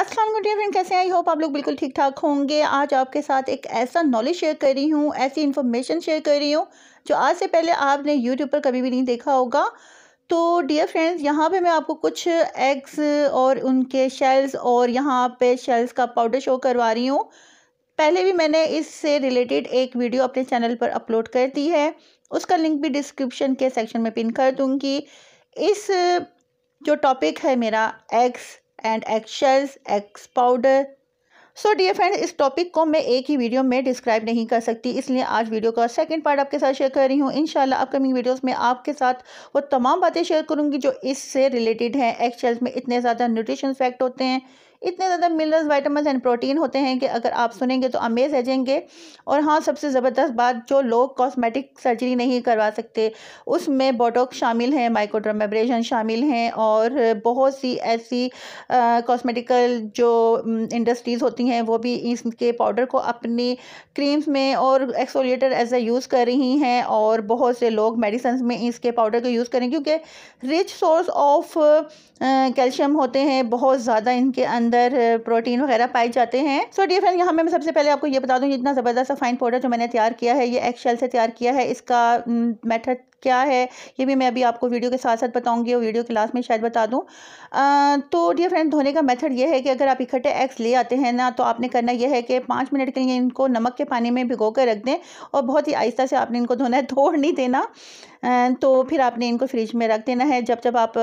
Aslam dear friend कैसे I hope आप लोग बिल्कुल ठीक ठाक होंगे आज आपके साथ एक ऐसा नॉलेज शेयर कर रही हूँ ऐसी इन्फॉर्मेशन शेयर कर रही हूँ जो आज से पहले आपने यूट्यूब पर कभी भी नहीं देखा होगा तो डियर फ्रेंड्स यहाँ पे मैं आपको कुछ एग्स और उनके शेल्स और यहाँ पे शेल्स का पाउडर शो करवा रही हूँ पहले भी मैंने इससे रिलेटेड एक वीडियो अपने चैनल पर अपलोड कर दी है उसका लिंक भी डिस्क्रिप्शन के सेक्शन में पिन कर दूँगी इस जो टॉपिक है मेरा eggs and eggshells eggs powder so dear friend इस टॉपिक को मैं एक ही वीडियो में डिस्क्राइब नहीं कर सकती इसलिए आज वीडियो का सेकंड पार्ट आपके साथ शेयर कर रही हूँ इन अपकमिंग वीडियोस में आपके साथ वो तमाम बातें शेयर करूँगी जो इससे रिलेटेड हैं एक्सल्स में इतने ज़्यादा न्यूट्रिशन फैक्ट होते हैं इतने ज़्यादा मिनरल्स वाइटामिन एंड प्रोटीन होते हैं कि अगर आप सुनेंगे तो अमेज रह जाएंगे और हाँ सबसे ज़बरदस्त बात जो लोग कॉस्मेटिक सर्जरी नहीं करवा सकते उसमें बोटोक्स शामिल हैं माइकोड्रमेब्रेशन शामिल हैं और बहुत सी ऐसी कॉस्मेटिकल जो इंडस्ट्रीज़ होती हैं वो भी इसके पाउडर को अपनी क्रीम्स में और एक्सोलिएटर एज ए यूज़ कर रही हैं और बहुत से लोग मेडिसन में इसके पाउडर को यूज़ करें क्योंकि रिच सोर्स ऑफ कैल्शियम होते हैं बहुत ज़्यादा इनके अंदर अंदर प्रोटीन वगैरह पाए जाते हैं सो डी फ्रेंड यहाँ मैं सबसे पहले आपको ये बता दूँ जितना ज़बरदस्त फाइन पाउडर जो मैंने तैयार किया है ये एक्सेल से तैयार किया है इसका मेथड क्या है ये भी मैं अभी आपको वीडियो के साथ साथ बताऊंगी और वीडियो क्लास लास्ट में शायद बता दूं आ, तो डियर फ्रेंड धोने का मेथड ये है कि अगर आप इकट्ठे एग्स ले आते हैं ना तो आपने करना यह है कि पाँच मिनट के लिए इनको नमक के पानी में भिगो कर रख दें और बहुत ही आहिस्ता से आपने इनको धोना है धोड़ नहीं देना तो फिर आपने इनको फ्रिज में रख देना है जब जब आप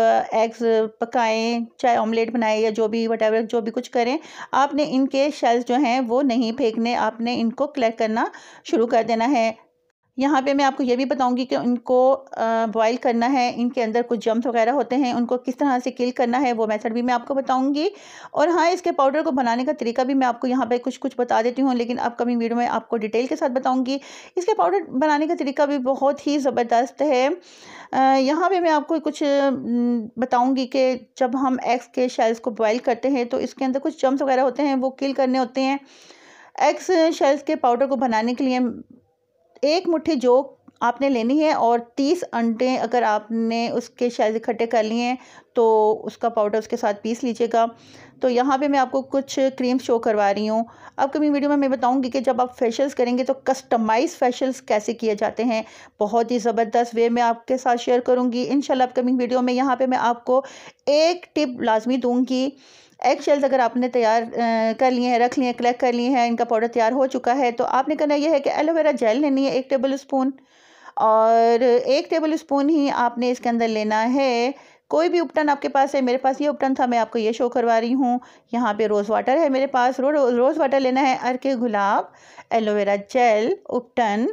एग्स पकाएं चाहे ऑमलेट बनाएं या जो भी वट जो भी कुछ करें आपने इनके शेल्स जो हैं वो नहीं फेंकने आपने इनको कलेक्ट करना शुरू कर देना है यहाँ पे मैं आपको ये भी बताऊंगी कि उनको बॉईल करना है इनके अंदर कुछ जम्स वगैरह होते हैं उनको किस तरह से किल करना है वो मेथड भी मैं आपको बताऊंगी और हाँ इसके पाउडर को बनाने का तरीका भी मैं आपको यहाँ पे कुछ कुछ बता देती हूँ लेकिन अपकमिंग वीडियो में आपको डिटेल के साथ बताऊँगी इसके पाउडर बनाने का तरीका भी बहुत ही ज़बरदस्त है यहाँ पर मैं आपको कुछ बताऊँगी कि जब हम एग्स के शेल्स को बॉयल करते हैं तो इसके अंदर कुछ जम्स वगैरह होते हैं वो किल करने होते हैं एग्स शेल्स के पाउडर को बनाने के लिए एक मुट्ठी जो आपने लेनी है और तीस अंडे अगर आपने उसके शायद इकट्ठे कर लिए हैं तो उसका पाउडर उसके साथ पीस लीजिएगा तो यहाँ पे मैं आपको कुछ क्रीम शो करवा रही हूँ अपकमिंग वीडियो में मैं बताऊँगी कि जब आप फेशियल्स करेंगे तो कस्टमाइज फेशियल्स कैसे किए जाते हैं बहुत ही ज़बरदस्त वे मैं आपके साथ शेयर करूँगी इन अपकमिंग वीडियो में यहाँ पर मैं आपको एक टिप लाजमी दूँगी एग शेल्स अगर आपने तैयार कर लिए हैं रख लिए हैं क्लैक कर लिए हैं इनका पाउडर तैयार हो चुका है तो आपने करना यह है कि एलोवेरा जेल लेनी है एक टेबल स्पून और एक टेबल स्पून ही आपने इसके अंदर लेना है कोई भी उपटन आपके पास है मेरे पास ये उपटन था मैं आपको ये शो करवा रही हूँ यहाँ पे रोज़ वाटर है मेरे पास रो, रो, रोज़ वाटर लेना है अर्क गुलाब एलोवेरा जेल उपटन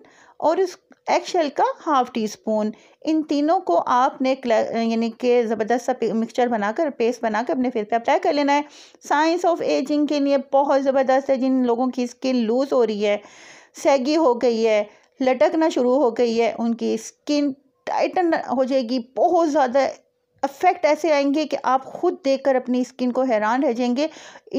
और इस एग शेल का हाफ़ टी स्पून इन तीनों को आपने यानी कि ज़बरदस्त सा मिक्सचर बनाकर पेस्ट बनाकर अपने फेस पे अप्लाई कर लेना है साइंस ऑफ एजिंग के लिए बहुत ज़बरदस्त है जिन लोगों की स्किन लूज़ हो रही है सैगी हो गई है लटकना शुरू हो गई है उनकी स्किन टाइटन हो जाएगी बहुत ज़्यादा इफ़ेक्ट ऐसे आएंगे कि आप खुद देखकर अपनी स्किन को हैरान रह जाएंगे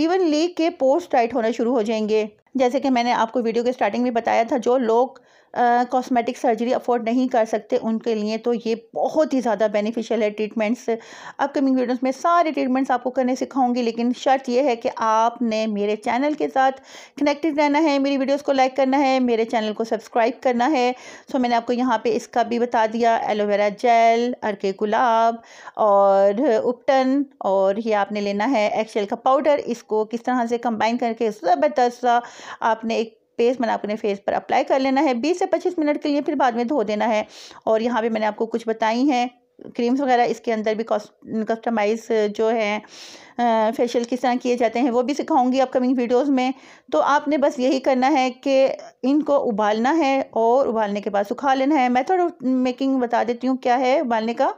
इवन ली के पोर्स टाइट होना शुरू हो जाएंगे जैसे कि मैंने आपको वीडियो के स्टार्टिंग में बताया था जो लोग कॉस्मेटिक सर्जरी अफोर्ड नहीं कर सकते उनके लिए तो ये बहुत ही ज़्यादा बेनिफिशियल है ट्रीटमेंट्स अपकमिंग वीडियोस में सारे ट्रीटमेंट्स आपको करने सिखाऊंगी लेकिन शर्त यह है कि आपने मेरे चैनल के साथ कनेक्टेड रहना है मेरी वीडियोस को लाइक करना है मेरे चैनल को सब्सक्राइब करना है सो मैंने आपको यहाँ पर इसका भी बता दिया एलोवेरा जेल अरके गुलाब और उपटन और ये आपने लेना है एक्शेल का पाउडर इसको किस तरह से कम्बाइन करके ज़बरदस्त आपने एक पेस्ट मैंने अपने फेस पर अप्लाई कर लेना है बीस से पच्चीस मिनट के लिए फिर बाद में धो देना है और यहाँ पर मैंने आपको कुछ बताई हैं क्रीम्स वगैरह इसके अंदर भी कस्टमाइज जो है फेशियल किस तरह किए जाते हैं वो भी सिखाऊंगी अपकमिंग वीडियोस में तो आपने बस यही करना है कि इनको उबालना है और उबालने के बाद सुखा लेना है मेथड ऑफ मेकिंग बता देती हूँ क्या है उबालने का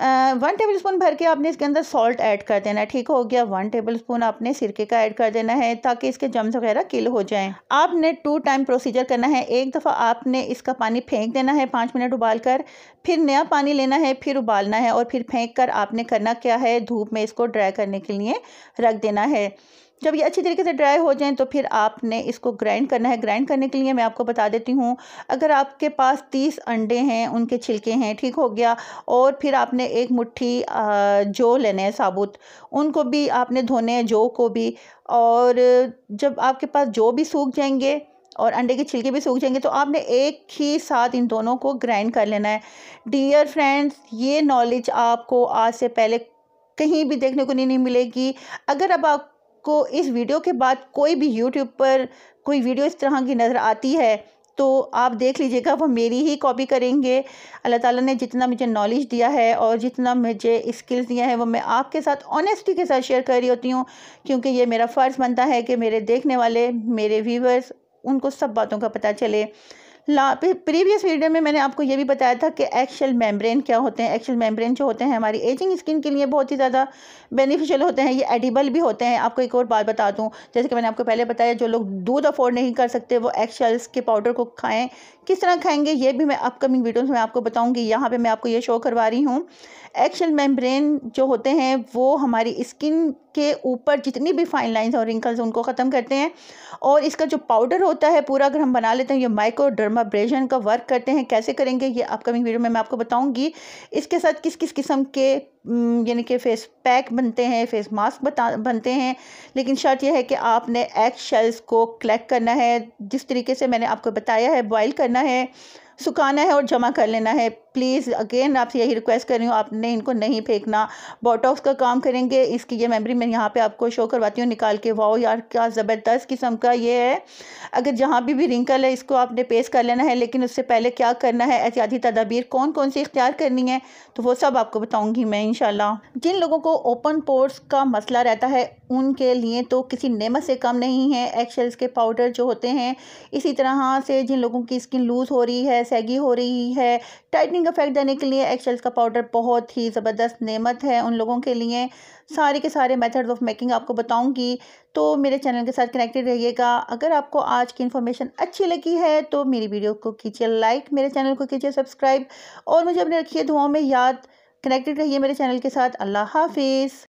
वन टेबल स्पून भर के आपने इसके अंदर सॉल्ट ऐड कर देना है ठीक हो गया वन टेबल स्पून आपने सिरके का ऐड कर देना है ताकि इसके जम्स वगैरह किल हो जाएं आपने टू टाइम प्रोसीजर करना है एक दफ़ा आपने इसका पानी फेंक देना है पाँच मिनट उबाल कर फिर नया पानी लेना है फिर उबालना है और फिर फेंक कर आपने करना क्या है धूप में इसको ड्राई करने के लिए रख देना है जब ये अच्छी तरीके से ड्राई हो जाएँ तो फिर आपने इसको ग्राइंड करना है ग्राइंड करने के लिए मैं आपको बता देती हूँ अगर आपके पास तीस अंडे हैं उनके छिलके हैं ठीक हो गया और फिर आपने एक मुट्ठी जो लेने हैं साबुत उनको भी आपने धोने हैं जो को भी और जब आपके पास जो भी सूख जाएंगे और अंडे के छिलके भी सूख जाएंगे तो आपने एक ही साथ इन दोनों को ग्राइंड कर लेना है डियर फ्रेंड्स ये नॉलेज आपको आज से पहले कहीं भी देखने को नहीं, नहीं मिलेगी अगर अब आप आपको इस वीडियो के बाद कोई भी यूट्यूब पर कोई वीडियो इस तरह की नज़र आती है तो आप देख लीजिएगा वो मेरी ही कॉपी करेंगे अल्लाह ताला ने जितना मुझे नॉलेज दिया है और जितना मुझे स्किल्स दिया है वो मैं आपके साथ ऑनेस्टी के साथ शेयर कर रही होती हूँ क्योंकि ये मेरा फ़र्ज़ बनता है कि मेरे देखने वाले मेरे व्यूवर्स उनको सब बातों का पता चले ला प्रीवियस वीडियो में मैंने आपको ये भी बताया था कि एक्शल मेम्ब्रेन क्या होते हैं एक्शल मेम्ब्रेन जो होते हैं हमारी एजिंग स्किन के लिए बहुत ही ज़्यादा बेनिफिशियल होते हैं ये एडिबल भी होते हैं आपको एक और बात बता दूँ जैसे कि मैंने आपको पहले बताया जो लोग दूध अफोर्ड नहीं कर सकते वो एक्शल्स के पाउडर को खाएँ किस तरह खाएँगे ये भी मैं अपकमिंग वीडियोज़ में आपको बताऊँगी यहाँ पर मैं आपको ये शो करवा रही हूँ एक्शल मेम्ब्रेन जो होते हैं वो हमारी स्किन के ऊपर जितनी भी फाइन लाइंस और रिंकल्स उनको ख़त्म करते हैं और इसका जो पाउडर होता है पूरा अगर हम बना लेते हैं ये माइक्रो माइक्रोडर्माब्रेशन का वर्क करते हैं कैसे करेंगे ये अपकमिंग वीडियो में मैं आपको बताऊँगी इसके साथ किस किस किस्म के यानी कि फेस पैक बनते हैं फेस मास्क बता बनते हैं लेकिन शर्त यह है कि आपने एग शेल्स को क्लैक करना है जिस तरीके से मैंने आपको बताया है बॉयल करना है सुखाना है और जमा कर लेना है प्लीज़ अगेन आपसे यही रिक्वेस्ट कर रही हूँ आपने इनको नहीं फेंकना बॉटॉक्स का काम करेंगे इसकी ये मेमरी मैं यहाँ पे आपको शो करवाती हूँ निकाल के वाओ यार क्या ज़बरदस्त किस्म का ये है अगर जहाँ भी भी रिंकल है इसको आपने पेश कर लेना है लेकिन उससे पहले क्या करना है एहतियाती तदाबीर कौन कौन सी इख्तियार करनी है तो वो सब आपको बताऊँगी मैं इन जिन लोगों को ओपन पोर्स का मसला रहता है उनके लिए तो किसी नेमत से कम नहीं है एक्शल्स के पाउडर जो होते हैं इसी तरह से जिन लोगों की स्किन लूज़ हो रही है सैगी हो रही है टाइटनिंग लास्टिंग इफेक्ट देने के लिए एक्सेल्स का पाउडर बहुत ही ज़बरदस्त नेमत है उन लोगों के लिए सारे के सारे मेथड्स ऑफ मेकिंग आपको बताऊंगी तो मेरे चैनल के साथ कनेक्टेड रहिएगा अगर आपको आज की इन्फॉर्मेशन अच्छी लगी है तो मेरी वीडियो को कीजिए लाइक मेरे चैनल को कीजिए सब्सक्राइब और मुझे अपने रखिए दुआओं में याद कनेक्टेड रहिए मेरे चैनल के साथ अल्लाह हाफिज़